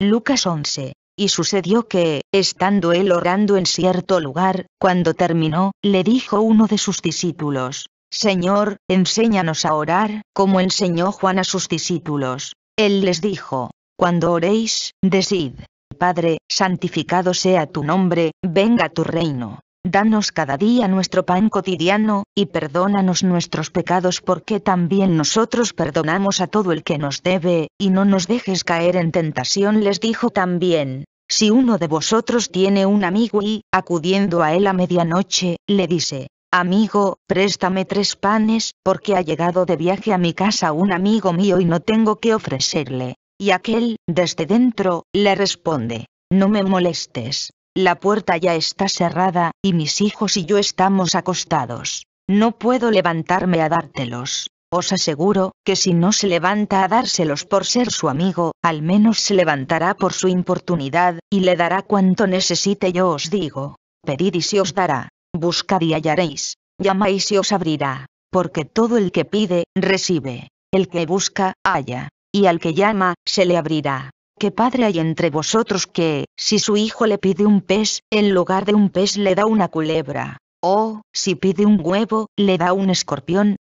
Lucas 11. Y sucedió que, estando él orando en cierto lugar, cuando terminó, le dijo uno de sus discípulos, Señor, enséñanos a orar, como enseñó Juan a sus discípulos. Él les dijo, Cuando oréis, decid, Padre, santificado sea tu nombre, venga tu reino Danos cada día nuestro pan cotidiano, y perdónanos nuestros pecados porque también nosotros perdonamos a todo el que nos debe, y no nos dejes caer en tentación. Les dijo también, si uno de vosotros tiene un amigo y, acudiendo a él a medianoche, le dice, Amigo, préstame tres panes, porque ha llegado de viaje a mi casa un amigo mío y no tengo que ofrecerle. Y aquel, desde dentro, le responde, No me molestes la puerta ya está cerrada, y mis hijos y yo estamos acostados. No puedo levantarme a dártelos. Os aseguro, que si no se levanta a dárselos por ser su amigo, al menos se levantará por su importunidad, y le dará cuanto necesite yo os digo. Pedid y se os dará. Buscad y hallaréis. Llamáis y os abrirá. Porque todo el que pide, recibe. El que busca, halla. Y al que llama, se le abrirá. ¿Qué padre hay entre vosotros que, si su hijo le pide un pez, en lugar de un pez le da una culebra? ¿O, si pide un huevo, le da un escorpión?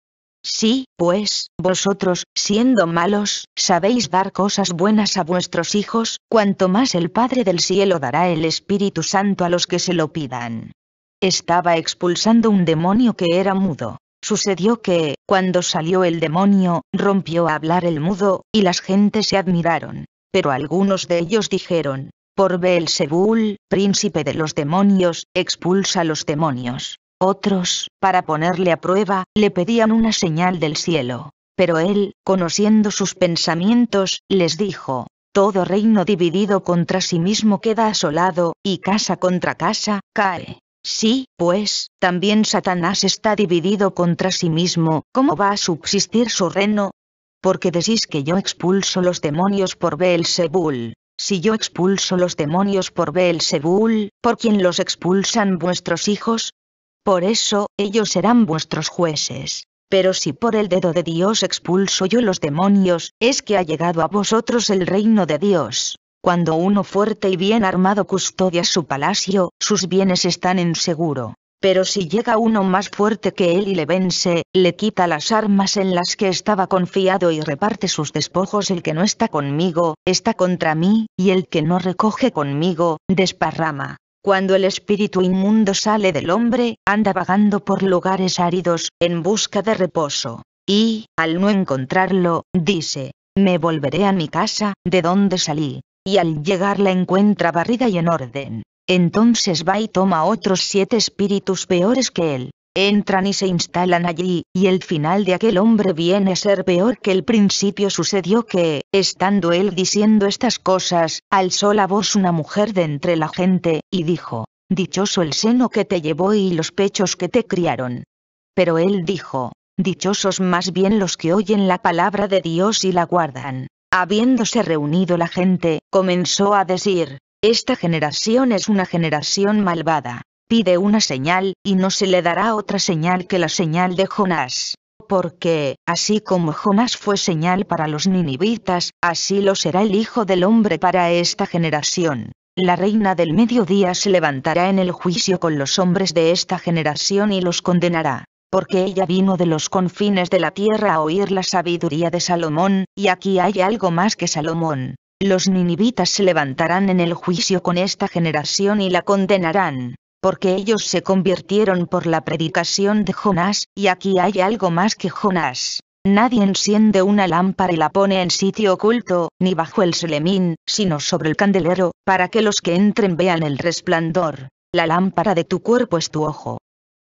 Sí, pues, vosotros, siendo malos, sabéis dar cosas buenas a vuestros hijos, cuanto más el Padre del Cielo dará el Espíritu Santo a los que se lo pidan. Estaba expulsando un demonio que era mudo. Sucedió que, cuando salió el demonio, rompió a hablar el mudo, y las gentes se admiraron pero algunos de ellos dijeron, por Beelzebul, príncipe de los demonios, expulsa los demonios. Otros, para ponerle a prueba, le pedían una señal del cielo. Pero él, conociendo sus pensamientos, les dijo, Todo reino dividido contra sí mismo queda asolado, y casa contra casa, cae. Sí, pues, también Satanás está dividido contra sí mismo, ¿cómo va a subsistir su reino? porque decís que yo expulso los demonios por Beelzebul. Si yo expulso los demonios por Beelzebul, ¿por quién los expulsan vuestros hijos? Por eso, ellos serán vuestros jueces. Pero si por el dedo de Dios expulso yo los demonios, es que ha llegado a vosotros el reino de Dios. Cuando uno fuerte y bien armado custodia su palacio, sus bienes están en seguro pero si llega uno más fuerte que él y le vence, le quita las armas en las que estaba confiado y reparte sus despojos el que no está conmigo, está contra mí, y el que no recoge conmigo, desparrama. Cuando el espíritu inmundo sale del hombre, anda vagando por lugares áridos, en busca de reposo. Y, al no encontrarlo, dice, me volveré a mi casa, de donde salí, y al llegar la encuentra barrida y en orden. Entonces va y toma otros siete espíritus peores que él. Entran y se instalan allí, y el final de aquel hombre viene a ser peor que el principio. Sucedió que, estando él diciendo estas cosas, alzó la voz una mujer de entre la gente, y dijo, Dichoso el seno que te llevó y los pechos que te criaron. Pero él dijo, Dichosos más bien los que oyen la palabra de Dios y la guardan. Habiéndose reunido la gente, comenzó a decir, esta generación es una generación malvada. Pide una señal, y no se le dará otra señal que la señal de Jonás. Porque, así como Jonás fue señal para los ninivitas, así lo será el Hijo del Hombre para esta generación. La reina del mediodía se levantará en el juicio con los hombres de esta generación y los condenará, porque ella vino de los confines de la tierra a oír la sabiduría de Salomón, y aquí hay algo más que Salomón los ninivitas se levantarán en el juicio con esta generación y la condenarán, porque ellos se convirtieron por la predicación de Jonás, y aquí hay algo más que Jonás. Nadie enciende una lámpara y la pone en sitio oculto, ni bajo el selemín, sino sobre el candelero, para que los que entren vean el resplandor. La lámpara de tu cuerpo es tu ojo.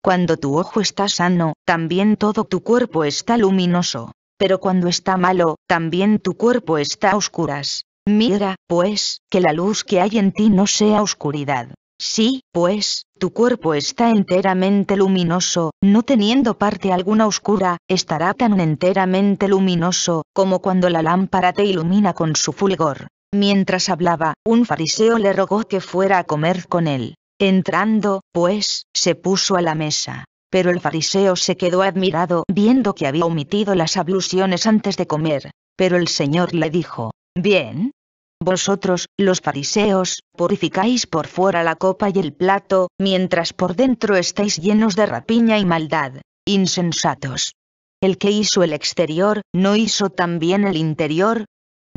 Cuando tu ojo está sano, también todo tu cuerpo está luminoso. Pero cuando está malo, también tu cuerpo está a oscuras. Mira, pues, que la luz que hay en ti no sea oscuridad. Sí, pues, tu cuerpo está enteramente luminoso, no teniendo parte alguna oscura, estará tan enteramente luminoso, como cuando la lámpara te ilumina con su fulgor. Mientras hablaba, un fariseo le rogó que fuera a comer con él. Entrando, pues, se puso a la mesa. Pero el fariseo se quedó admirado viendo que había omitido las abluciones antes de comer. Pero el Señor le dijo, Bien, vosotros, los fariseos, purificáis por fuera la copa y el plato, mientras por dentro estáis llenos de rapiña y maldad, insensatos. El que hizo el exterior, ¿no hizo también el interior?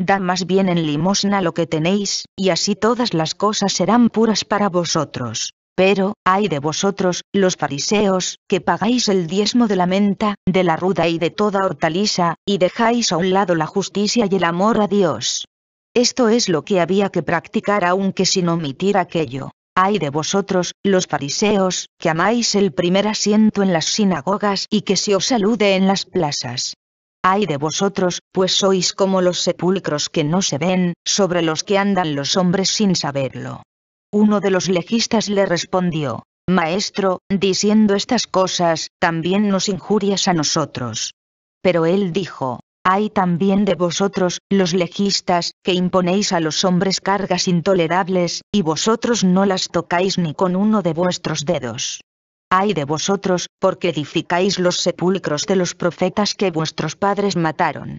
Da más bien en limosna lo que tenéis, y así todas las cosas serán puras para vosotros. Pero, ay de vosotros, los fariseos, que pagáis el diezmo de la menta, de la ruda y de toda hortaliza, y dejáis a un lado la justicia y el amor a Dios. Esto es lo que había que practicar aunque sin omitir aquello. Ay de vosotros, los fariseos, que amáis el primer asiento en las sinagogas y que se os salude en las plazas. Ay de vosotros, pues sois como los sepulcros que no se ven, sobre los que andan los hombres sin saberlo. Uno de los legistas le respondió, Maestro, diciendo estas cosas, también nos injurias a nosotros. Pero él dijo, hay también de vosotros, los legistas, que imponéis a los hombres cargas intolerables, y vosotros no las tocáis ni con uno de vuestros dedos. Hay de vosotros, porque edificáis los sepulcros de los profetas que vuestros padres mataron.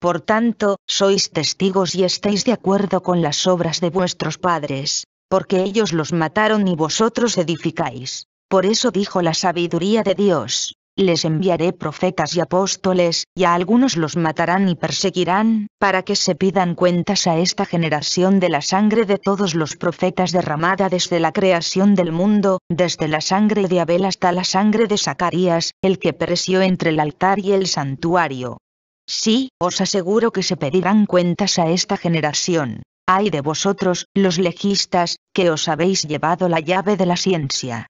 Por tanto, sois testigos y estáis de acuerdo con las obras de vuestros padres, porque ellos los mataron y vosotros edificáis. Por eso dijo la sabiduría de Dios, les enviaré profetas y apóstoles, y a algunos los matarán y perseguirán, para que se pidan cuentas a esta generación de la sangre de todos los profetas derramada desde la creación del mundo, desde la sangre de Abel hasta la sangre de Zacarías, el que pereció entre el altar y el santuario. Sí, os aseguro que se pedirán cuentas a esta generación. Ay de vosotros, los legistas, que os habéis llevado la llave de la ciencia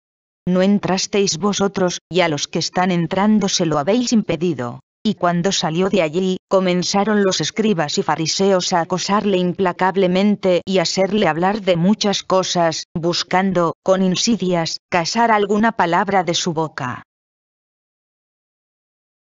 no entrasteis vosotros, y a los que están entrando se lo habéis impedido. Y cuando salió de allí, comenzaron los escribas y fariseos a acosarle implacablemente y hacerle hablar de muchas cosas, buscando, con insidias, casar alguna palabra de su boca.